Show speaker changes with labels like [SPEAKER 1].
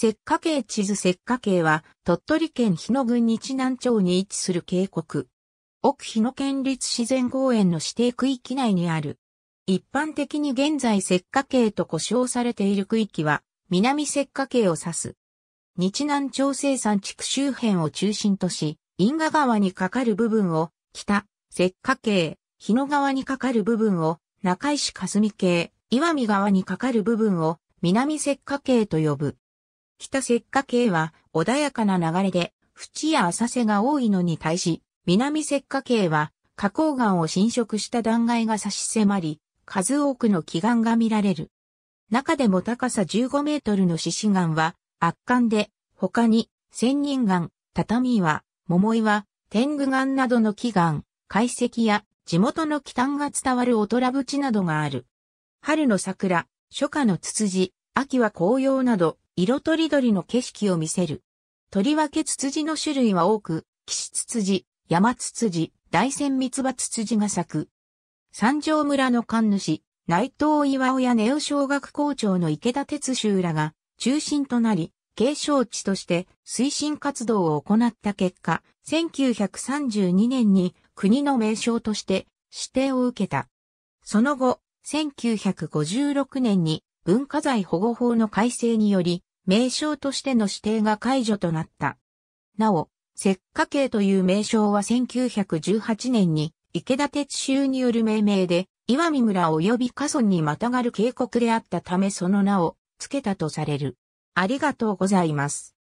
[SPEAKER 1] 石化系地図石化系は、鳥取県日野郡日南町に位置する渓谷。奥日野県立自然公園の指定区域内にある。一般的に現在石化系と呼称されている区域は、南石化系を指す。日南町生産地区周辺を中心とし、因果川にかかる部分を、北、石化系、日野川にかかる部分を、中石霞系、岩見川にかかる部分を、南石化系と呼ぶ。北石化系は穏やかな流れで、淵や浅瀬が多いのに対し、南石化系は花崗岩を侵食した断崖が差し迫り、数多くの奇岩が見られる。中でも高さ15メートルの獅子岩は圧巻で、他に千人岩、畳岩、桃岩、天狗岩などの奇岩、海石や地元の奇憚が伝わるおとらぶちなどがある。春の桜、初夏のツツジ、秋は紅葉など、色とりどりの景色を見せる。とりわけツツジの種類は多く、岸ツツジ、山ツツジ、大仙ミ葉ツツジが咲く。三条村の神主、内藤岩尾や根尾小学校長の池田哲修らが中心となり、継承地として推進活動を行った結果、1932年に国の名称として指定を受けた。その後、1956年に文化財保護法の改正により、名称としての指定が解除となった。なお、石化系という名称は1918年に池田鉄州による命名で、岩見村及び河村にまたがる渓谷であったためその名を付けたとされる。ありがとうございます。